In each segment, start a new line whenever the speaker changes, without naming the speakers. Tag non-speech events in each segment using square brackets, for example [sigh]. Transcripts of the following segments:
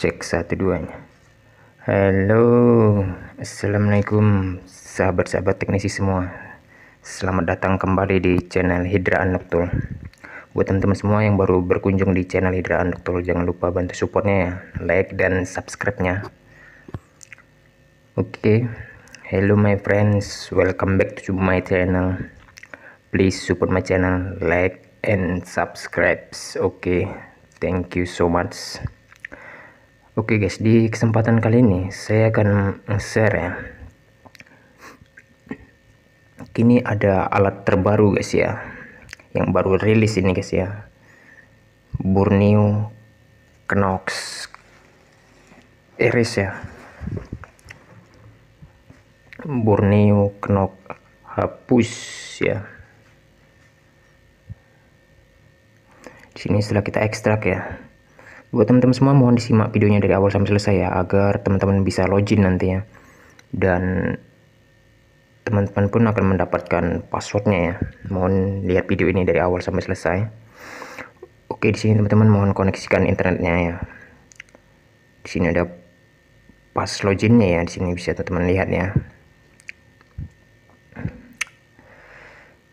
cek satu duanya halo assalamualaikum sahabat-sahabat teknisi semua selamat datang kembali di channel Hidra Anuktul buat teman-teman semua yang baru berkunjung di channel Hidra Anuktul jangan lupa bantu supportnya ya like dan subscribe nya oke okay. hello my friends welcome back to my channel please support my channel like and subscribe oke okay. thank you so much Oke guys, di kesempatan kali ini saya akan share ya. Kini ada alat terbaru guys ya, yang baru rilis ini guys ya. Borneo Knox Eris ya. Borneo Knox hapus ya. Di sini setelah kita ekstrak ya. Buat teman-teman semua mohon disimak videonya dari awal sampai selesai ya agar teman-teman bisa login nantinya. Dan teman-teman pun akan mendapatkan passwordnya ya. Mohon lihat video ini dari awal sampai selesai. Oke, di sini teman-teman mohon koneksikan internetnya ya. Di sini ada pas loginnya ya, di sini bisa teman-teman lihat ya.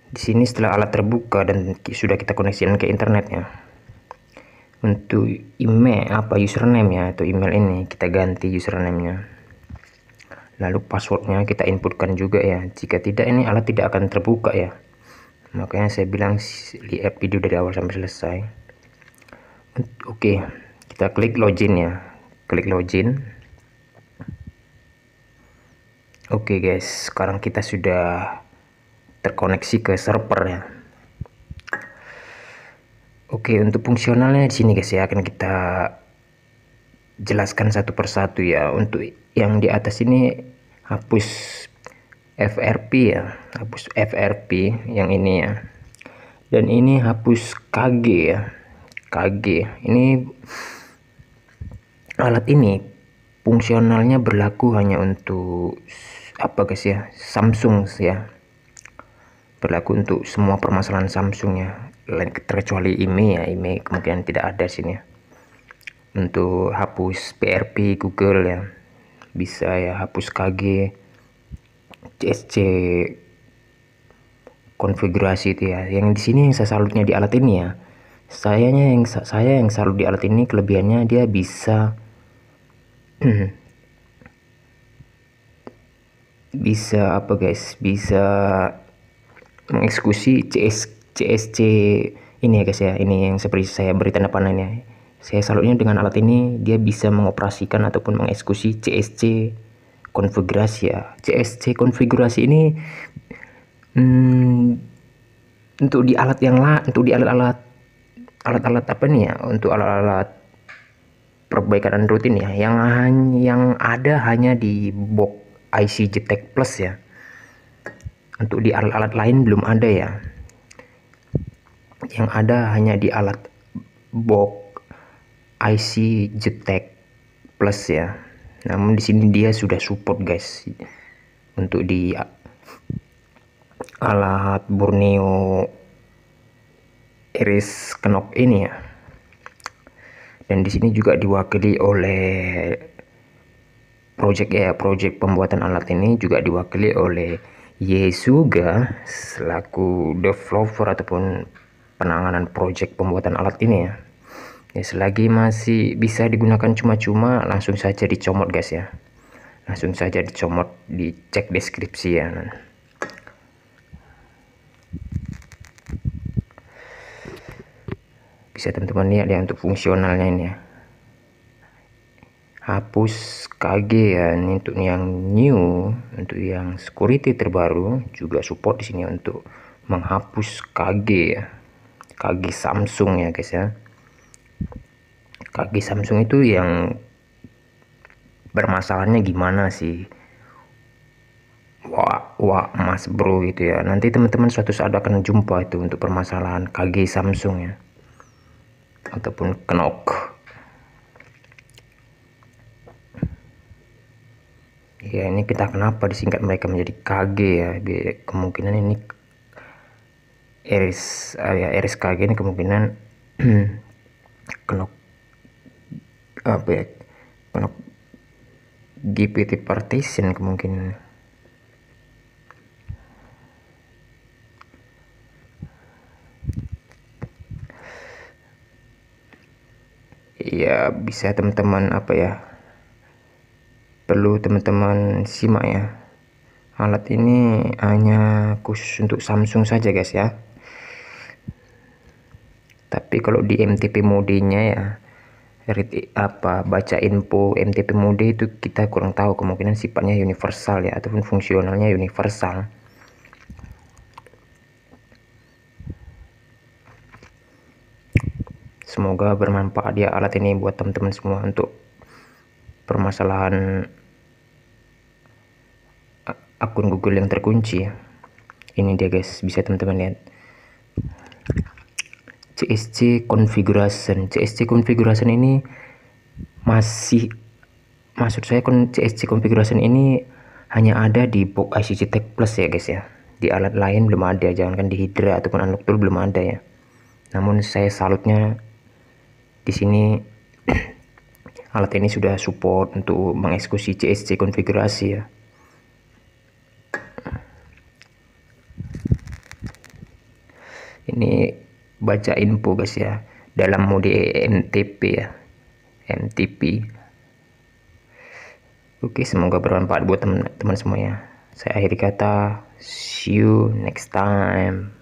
Di sini setelah alat terbuka dan sudah kita koneksikan ke internetnya untuk email apa username ya atau email ini kita ganti username nya lalu passwordnya kita inputkan juga ya jika tidak ini alat tidak akan terbuka ya makanya saya bilang lihat video dari awal sampai selesai oke kita klik login ya klik login oke guys sekarang kita sudah terkoneksi ke server ya Oke, untuk fungsionalnya di sini guys ya akan kita jelaskan satu persatu ya. Untuk yang di atas ini hapus FRP ya, hapus FRP yang ini ya. Dan ini hapus KG ya. KG. Ini alat ini fungsionalnya berlaku hanya untuk apa guys ya? Samsung ya. Berlaku untuk semua permasalahan Samsung ya terkecuali IMEI e ya IMEI kemungkinan tidak ada sini ya. untuk hapus PRP Google ya bisa ya hapus KG CSC konfigurasi itu ya yang di sini yang saya salutnya di alat ini ya sayanya yang saya yang salut di alat ini kelebihannya dia bisa [clears throat] bisa apa guys bisa mengeksekusi CS CSC ini ya guys ya ini yang seperti saya beri tanda panahnya saya salutnya dengan alat ini dia bisa mengoperasikan ataupun mengeksekusi CSC konfigurasi ya CSC konfigurasi ini hmm, untuk di alat yang lain, untuk di alat-alat alat-alat apa nih ya untuk alat-alat perbaikan Android ini ya yang hanya yang ada hanya di box IC Jetek Plus ya untuk di alat-alat lain belum ada ya yang ada hanya di alat box IC Jetek Plus ya. Namun di sini dia sudah support guys untuk di alat Borneo Iris Kenok ini ya. Dan di sini juga diwakili oleh project ya, project pembuatan alat ini juga diwakili oleh Yesuga selaku developer ataupun penanganan proyek pembuatan alat ini ya. ya selagi masih bisa digunakan cuma-cuma langsung saja dicomot guys ya langsung saja dicomot dicek deskripsi ya bisa teman-teman lihat ya untuk fungsionalnya ini ya hapus KG ya ini untuk yang new untuk yang security terbaru juga support di sini untuk menghapus KG ya kaki Samsung ya guys ya kaki Samsung itu yang bermasalahnya gimana sih wah wah mas bro gitu ya nanti teman-teman suatu saat akan jumpa itu untuk permasalahan kaki Samsung ya ataupun knock ya ini kita kenapa disingkat mereka menjadi KG ya kemungkinan ini Eris eh, ya KG ini kemungkinan [clears throat] knock apa ya knock GPT partition kemungkinan ya bisa teman-teman apa ya perlu teman-teman simak ya alat ini hanya khusus untuk Samsung saja guys ya tapi kalau di MTP modenya ya read apa baca info MTP mode itu kita kurang tahu kemungkinan sifatnya universal ya ataupun fungsionalnya universal semoga bermanfaat ya alat ini buat teman-teman semua untuk permasalahan akun Google yang terkunci ini dia guys bisa teman-teman lihat CSC configuration CSC configuration ini masih maksud saya CSC configuration ini hanya ada di box ICC Tech Plus ya guys ya di alat lain belum ada jangankan di Hydra ataupun Unlock Tool belum ada ya namun saya salutnya di sini [clears throat] alat ini sudah support untuk mengeksekusi CSC konfigurasi ya ini baca info guys ya dalam mode MTP ya MTP oke semoga bermanfaat buat teman-teman semuanya saya akhir kata see you next time